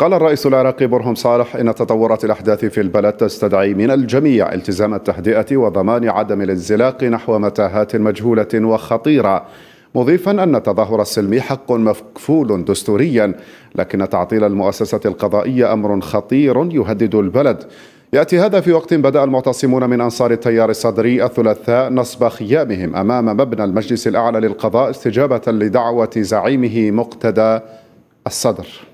قال الرئيس العراقي برهم صالح إن تطورات الأحداث في البلد تستدعي من الجميع التزام التهدئة وضمان عدم الانزلاق نحو متاهات مجهولة وخطيرة مضيفا أن التظاهر السلمي حق مكفول دستوريا لكن تعطيل المؤسسة القضائية أمر خطير يهدد البلد يأتي هذا في وقت بدأ المعتصمون من أنصار التيار الصدري الثلاثاء نصب خيامهم أمام مبنى المجلس الأعلى للقضاء استجابة لدعوة زعيمه مقتدى الصدر